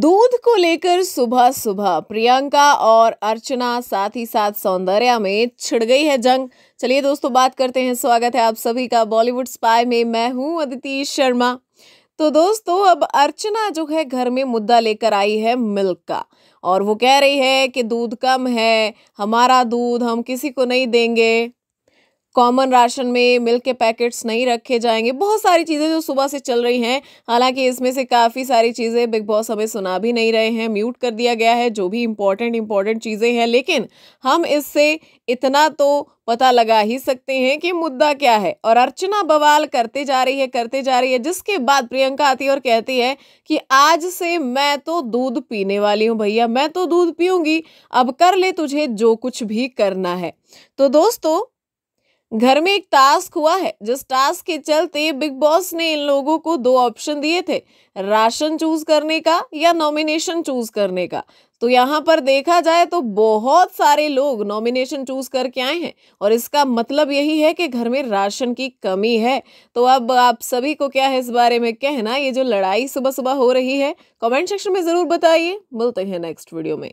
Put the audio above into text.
दूध को लेकर सुबह सुबह प्रियंका और अर्चना साथ ही साथ सौंदर्या में छिड़ गई है जंग चलिए दोस्तों बात करते हैं स्वागत है आप सभी का बॉलीवुड स्पाई में मैं हूं अदिति शर्मा तो दोस्तों अब अर्चना जो है घर में मुद्दा लेकर आई है मिल्क का और वो कह रही है कि दूध कम है हमारा दूध हम किसी को नहीं देंगे कॉमन राशन में मिल्क के पैकेट्स नहीं रखे जाएंगे बहुत सारी चीज़ें जो सुबह से चल रही हैं हालांकि इसमें से काफ़ी सारी चीज़ें बिग बॉस हमें सुना भी नहीं रहे हैं म्यूट कर दिया गया है जो भी इम्पॉर्टेंट इम्पॉर्टेंट चीज़ें हैं लेकिन हम इससे इतना तो पता लगा ही सकते हैं कि मुद्दा क्या है और अर्चना बवाल करते जा रही है करते जा रही है जिसके बाद प्रियंका आती है और कहती है कि आज से मैं तो दूध पीने वाली हूँ भैया मैं तो दूध पीऊँगी अब कर ले तुझे जो कुछ भी करना है तो दोस्तों घर में एक टास्क हुआ है जिस टास्क के चलते बिग बॉस ने इन लोगों को दो ऑप्शन दिए थे राशन चूज करने का या नॉमिनेशन चूज करने का तो यहाँ पर देखा जाए तो बहुत सारे लोग नॉमिनेशन चूज करके आए हैं और इसका मतलब यही है कि घर में राशन की कमी है तो अब आप सभी को क्या है इस बारे में कहना ये जो लड़ाई सुबह सुबह हो रही है कमेंट सेक्शन में ज़रूर बताइए मिलते हैं नेक्स्ट वीडियो में